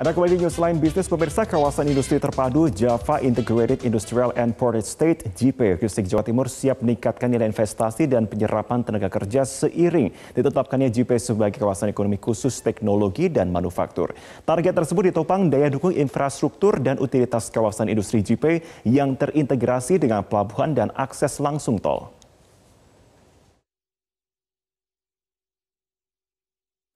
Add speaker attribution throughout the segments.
Speaker 1: Ada kembali news lain bisnis pemirsa kawasan industri terpadu Java Integrated Industrial and Ported State JP Kusik Jawa Timur siap meningkatkan nilai investasi dan penyerapan tenaga kerja seiring ditetapkannya JP sebagai kawasan ekonomi khusus teknologi dan manufaktur. Target tersebut ditopang daya dukung infrastruktur dan utilitas kawasan industri JP yang terintegrasi dengan pelabuhan dan akses langsung tol.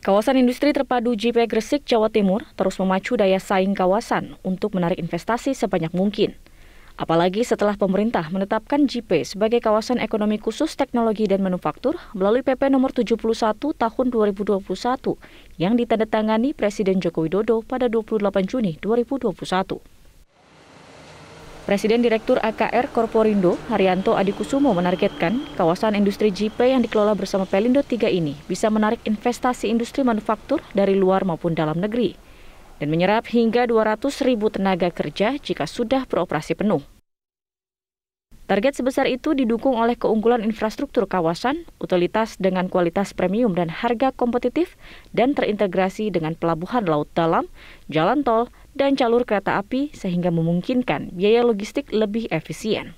Speaker 2: Kawasan industri terpadu JP Gresik, Jawa Timur terus memacu daya saing kawasan untuk menarik investasi sebanyak mungkin. Apalagi setelah pemerintah menetapkan JP sebagai kawasan ekonomi khusus teknologi dan manufaktur melalui PP nomor 71 tahun 2021 yang ditandatangani Presiden Joko Widodo pada 28 Juni 2021. Presiden Direktur AKR Korporindo, Haryanto Adikusumo menargetkan kawasan industri JP yang dikelola bersama Pelindo 3 ini bisa menarik investasi industri manufaktur dari luar maupun dalam negeri dan menyerap hingga 200 ribu tenaga kerja jika sudah beroperasi penuh. Target sebesar itu didukung oleh keunggulan infrastruktur kawasan, utilitas dengan kualitas premium dan harga kompetitif, dan terintegrasi dengan pelabuhan laut dalam, jalan tol, dan jalur kereta api sehingga memungkinkan biaya logistik lebih efisien.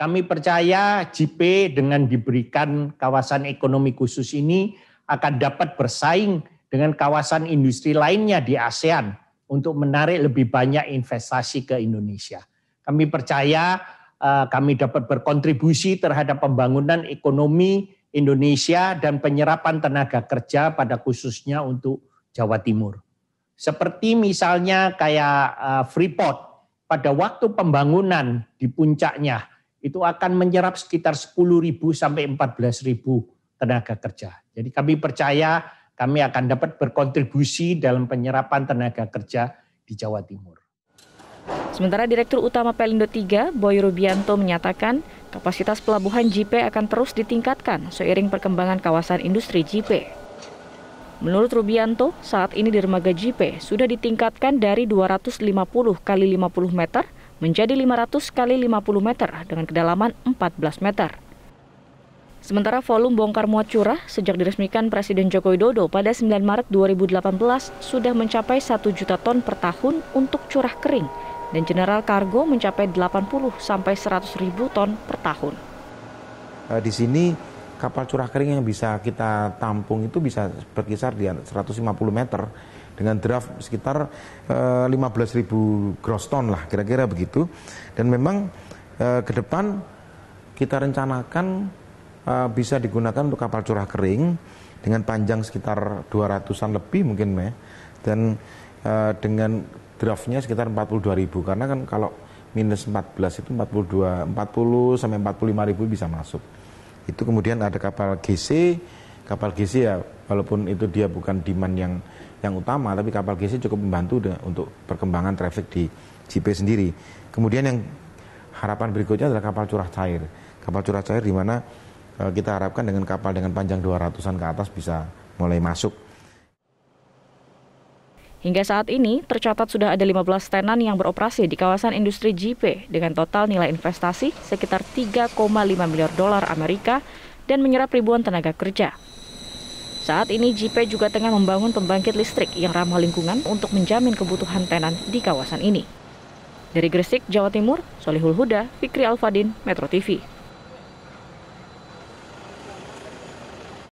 Speaker 1: Kami percaya JP dengan diberikan kawasan ekonomi khusus ini akan dapat bersaing dengan kawasan industri lainnya di ASEAN untuk menarik lebih banyak investasi ke Indonesia. Kami percaya eh, kami dapat berkontribusi terhadap pembangunan ekonomi Indonesia dan penyerapan tenaga kerja pada khususnya untuk Jawa Timur. Seperti misalnya kayak eh, Freeport, pada waktu pembangunan di puncaknya itu akan menyerap sekitar 10.000 sampai 14.000 tenaga kerja. Jadi kami percaya kami akan dapat berkontribusi dalam penyerapan tenaga kerja di Jawa Timur.
Speaker 2: Sementara Direktur Utama Pelindo III, Boy Rubianto menyatakan kapasitas pelabuhan JP akan terus ditingkatkan seiring perkembangan kawasan industri JP. Menurut Rubianto, saat ini di dermaga JP sudah ditingkatkan dari 250 kali 50 meter menjadi 500 kali 50 meter dengan kedalaman 14 meter. Sementara volume bongkar muat curah sejak diresmikan Presiden Joko Widodo pada 9 Maret 2018 sudah mencapai 1 juta ton per tahun untuk curah kering dan general kargo mencapai 80 sampai 100 ribu ton per tahun.
Speaker 3: Nah, di sini kapal curah kering yang bisa kita tampung itu bisa berkisar di 150 meter dengan draft sekitar uh, eh, 15.000 gross ton lah kira-kira begitu dan memang uh, ke depan kita rencanakan uh, bisa digunakan untuk kapal curah kering dengan panjang sekitar 200-an lebih mungkin meh ya. dan uh, dengan draftnya sekitar 42.000 karena kan kalau minus 14 itu 42 40 sampai 45.000 bisa masuk. Itu kemudian ada kapal GC, kapal GC ya walaupun itu dia bukan demand yang yang utama, tapi kapal GC cukup membantu de, untuk perkembangan traffic di JP sendiri. Kemudian yang harapan berikutnya adalah kapal curah cair. Kapal curah cair di mana eh, kita harapkan dengan kapal dengan panjang 200-an ke atas bisa mulai masuk
Speaker 2: Hingga saat ini, tercatat sudah ada 15 tenan yang beroperasi di kawasan industri JP dengan total nilai investasi sekitar 3,5 miliar dolar Amerika dan menyerap ribuan tenaga kerja. Saat ini JP juga tengah membangun pembangkit listrik yang ramah lingkungan untuk menjamin kebutuhan tenan di kawasan ini. Dari Gresik, Jawa Timur, Solihul Huda, Fikri Alfadin, Metro TV.